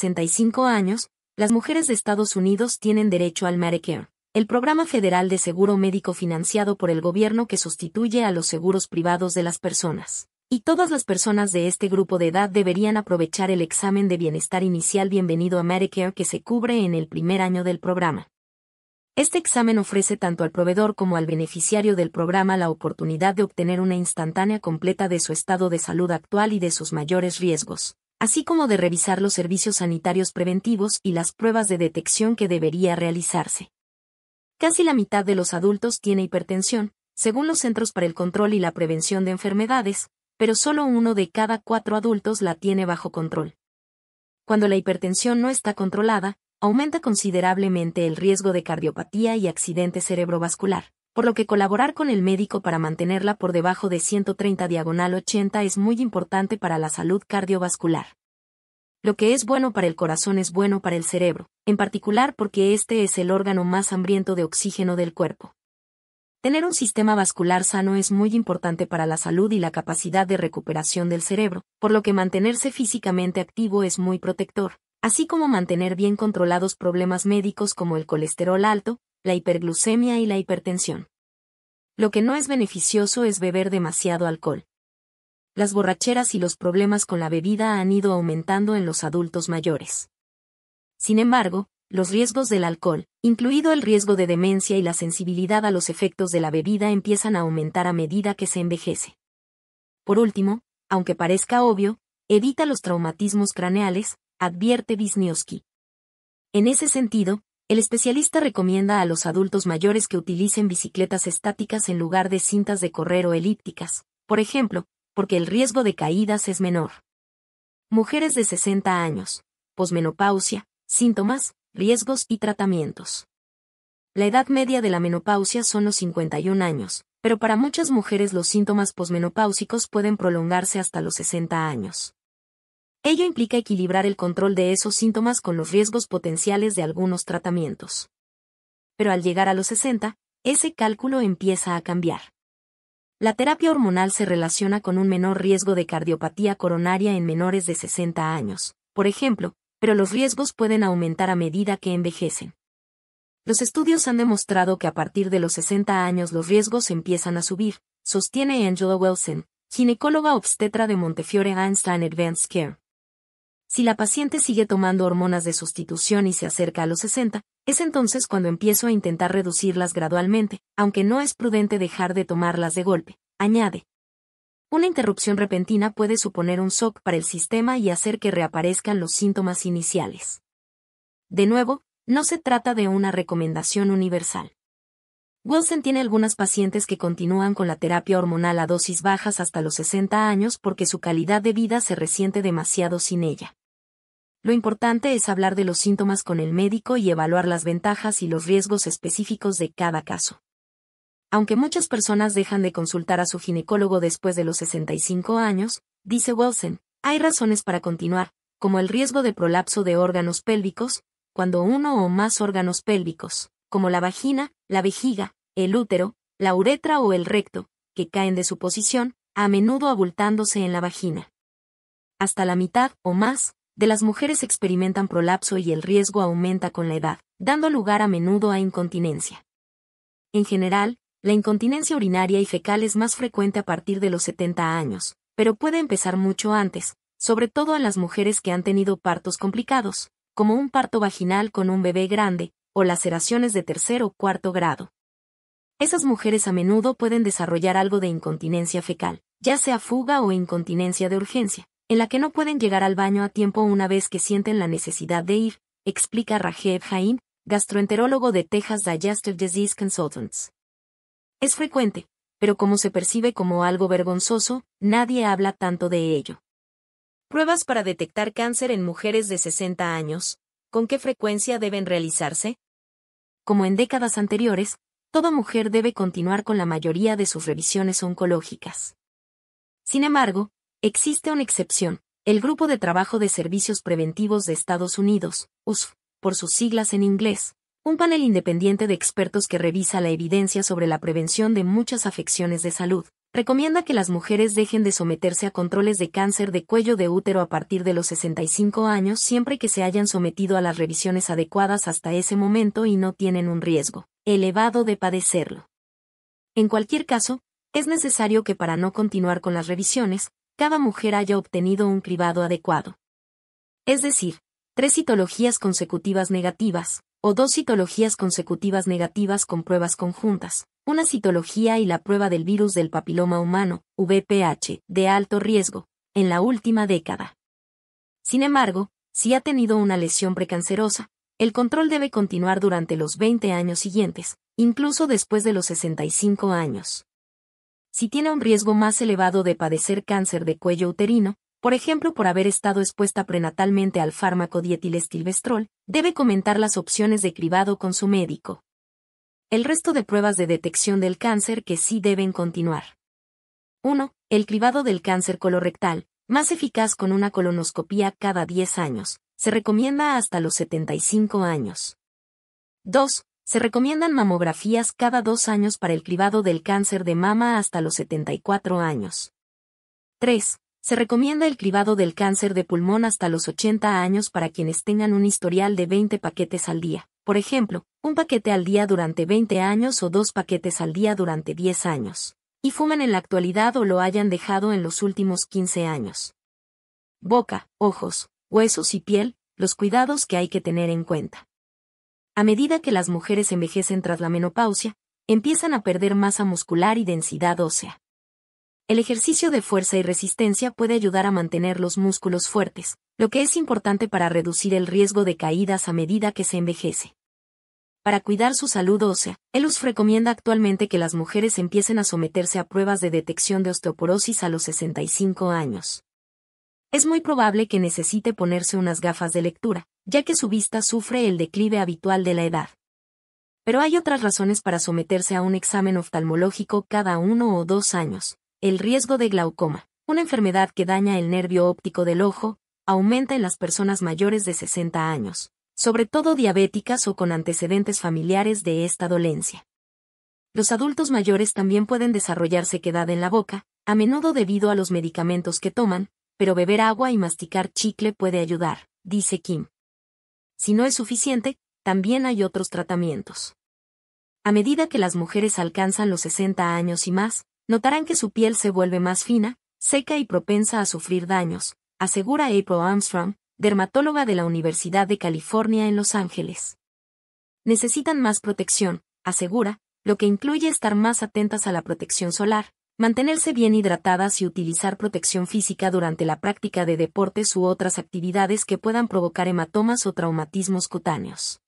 65 años, las mujeres de Estados Unidos tienen derecho al Medicare, el programa federal de seguro médico financiado por el gobierno que sustituye a los seguros privados de las personas. Y todas las personas de este grupo de edad deberían aprovechar el examen de bienestar inicial Bienvenido a Medicare que se cubre en el primer año del programa. Este examen ofrece tanto al proveedor como al beneficiario del programa la oportunidad de obtener una instantánea completa de su estado de salud actual y de sus mayores riesgos así como de revisar los servicios sanitarios preventivos y las pruebas de detección que debería realizarse. Casi la mitad de los adultos tiene hipertensión, según los Centros para el Control y la Prevención de Enfermedades, pero solo uno de cada cuatro adultos la tiene bajo control. Cuando la hipertensión no está controlada, aumenta considerablemente el riesgo de cardiopatía y accidente cerebrovascular por lo que colaborar con el médico para mantenerla por debajo de 130 diagonal 80 es muy importante para la salud cardiovascular. Lo que es bueno para el corazón es bueno para el cerebro, en particular porque este es el órgano más hambriento de oxígeno del cuerpo. Tener un sistema vascular sano es muy importante para la salud y la capacidad de recuperación del cerebro, por lo que mantenerse físicamente activo es muy protector, así como mantener bien controlados problemas médicos como el colesterol alto, la hiperglucemia y la hipertensión. Lo que no es beneficioso es beber demasiado alcohol. Las borracheras y los problemas con la bebida han ido aumentando en los adultos mayores. Sin embargo, los riesgos del alcohol, incluido el riesgo de demencia y la sensibilidad a los efectos de la bebida, empiezan a aumentar a medida que se envejece. Por último, aunque parezca obvio, evita los traumatismos craneales, advierte Wisniewski. En ese sentido, el especialista recomienda a los adultos mayores que utilicen bicicletas estáticas en lugar de cintas de correr o elípticas, por ejemplo, porque el riesgo de caídas es menor. Mujeres de 60 años, posmenopausia, síntomas, riesgos y tratamientos. La edad media de la menopausia son los 51 años, pero para muchas mujeres los síntomas posmenopáusicos pueden prolongarse hasta los 60 años. Ello implica equilibrar el control de esos síntomas con los riesgos potenciales de algunos tratamientos. Pero al llegar a los 60, ese cálculo empieza a cambiar. La terapia hormonal se relaciona con un menor riesgo de cardiopatía coronaria en menores de 60 años, por ejemplo, pero los riesgos pueden aumentar a medida que envejecen. Los estudios han demostrado que a partir de los 60 años los riesgos empiezan a subir, sostiene Angela Wilson, ginecóloga obstetra de Montefiore Einstein Advanced Care. Si la paciente sigue tomando hormonas de sustitución y se acerca a los 60, es entonces cuando empiezo a intentar reducirlas gradualmente, aunque no es prudente dejar de tomarlas de golpe, añade. Una interrupción repentina puede suponer un shock para el sistema y hacer que reaparezcan los síntomas iniciales. De nuevo, no se trata de una recomendación universal. Wilson tiene algunas pacientes que continúan con la terapia hormonal a dosis bajas hasta los 60 años porque su calidad de vida se resiente demasiado sin ella. Lo importante es hablar de los síntomas con el médico y evaluar las ventajas y los riesgos específicos de cada caso. Aunque muchas personas dejan de consultar a su ginecólogo después de los 65 años, dice Wilson, hay razones para continuar, como el riesgo de prolapso de órganos pélvicos, cuando uno o más órganos pélvicos, como la vagina, la vejiga, el útero, la uretra o el recto, que caen de su posición, a menudo abultándose en la vagina. Hasta la mitad o más de las mujeres experimentan prolapso y el riesgo aumenta con la edad, dando lugar a menudo a incontinencia. En general, la incontinencia urinaria y fecal es más frecuente a partir de los 70 años, pero puede empezar mucho antes, sobre todo a las mujeres que han tenido partos complicados, como un parto vaginal con un bebé grande, o laceraciones de tercer o cuarto grado. Esas mujeres a menudo pueden desarrollar algo de incontinencia fecal, ya sea fuga o incontinencia de urgencia, en la que no pueden llegar al baño a tiempo una vez que sienten la necesidad de ir, explica Rajeev Jain, gastroenterólogo de Texas Digestive Disease Consultants. Es frecuente, pero como se percibe como algo vergonzoso, nadie habla tanto de ello. Pruebas para detectar cáncer en mujeres de 60 años. ¿Con qué frecuencia deben realizarse? Como en décadas anteriores, toda mujer debe continuar con la mayoría de sus revisiones oncológicas. Sin embargo, Existe una excepción, el Grupo de Trabajo de Servicios Preventivos de Estados Unidos, USF, por sus siglas en inglés, un panel independiente de expertos que revisa la evidencia sobre la prevención de muchas afecciones de salud, recomienda que las mujeres dejen de someterse a controles de cáncer de cuello de útero a partir de los 65 años siempre que se hayan sometido a las revisiones adecuadas hasta ese momento y no tienen un riesgo elevado de padecerlo. En cualquier caso, es necesario que para no continuar con las revisiones, cada mujer haya obtenido un cribado adecuado. Es decir, tres citologías consecutivas negativas, o dos citologías consecutivas negativas con pruebas conjuntas, una citología y la prueba del virus del papiloma humano, VPH, de alto riesgo, en la última década. Sin embargo, si ha tenido una lesión precancerosa, el control debe continuar durante los 20 años siguientes, incluso después de los 65 años si tiene un riesgo más elevado de padecer cáncer de cuello uterino, por ejemplo por haber estado expuesta prenatalmente al fármaco dietilestilbestrol, debe comentar las opciones de cribado con su médico. El resto de pruebas de detección del cáncer que sí deben continuar. 1. El cribado del cáncer colorectal, más eficaz con una colonoscopía cada 10 años, se recomienda hasta los 75 años. 2. Se recomiendan mamografías cada dos años para el cribado del cáncer de mama hasta los 74 años. 3. Se recomienda el cribado del cáncer de pulmón hasta los 80 años para quienes tengan un historial de 20 paquetes al día. Por ejemplo, un paquete al día durante 20 años o dos paquetes al día durante 10 años. Y fumen en la actualidad o lo hayan dejado en los últimos 15 años. Boca, ojos, huesos y piel, los cuidados que hay que tener en cuenta. A medida que las mujeres envejecen tras la menopausia, empiezan a perder masa muscular y densidad ósea. El ejercicio de fuerza y resistencia puede ayudar a mantener los músculos fuertes, lo que es importante para reducir el riesgo de caídas a medida que se envejece. Para cuidar su salud ósea, ELUS recomienda actualmente que las mujeres empiecen a someterse a pruebas de detección de osteoporosis a los 65 años. Es muy probable que necesite ponerse unas gafas de lectura, ya que su vista sufre el declive habitual de la edad. Pero hay otras razones para someterse a un examen oftalmológico cada uno o dos años. El riesgo de glaucoma, una enfermedad que daña el nervio óptico del ojo, aumenta en las personas mayores de 60 años, sobre todo diabéticas o con antecedentes familiares de esta dolencia. Los adultos mayores también pueden desarrollar sequedad en la boca, a menudo debido a los medicamentos que toman, pero beber agua y masticar chicle puede ayudar, dice Kim. Si no es suficiente, también hay otros tratamientos. A medida que las mujeres alcanzan los 60 años y más, notarán que su piel se vuelve más fina, seca y propensa a sufrir daños, asegura April Armstrong, dermatóloga de la Universidad de California en Los Ángeles. Necesitan más protección, asegura, lo que incluye estar más atentas a la protección solar, mantenerse bien hidratadas y utilizar protección física durante la práctica de deportes u otras actividades que puedan provocar hematomas o traumatismos cutáneos.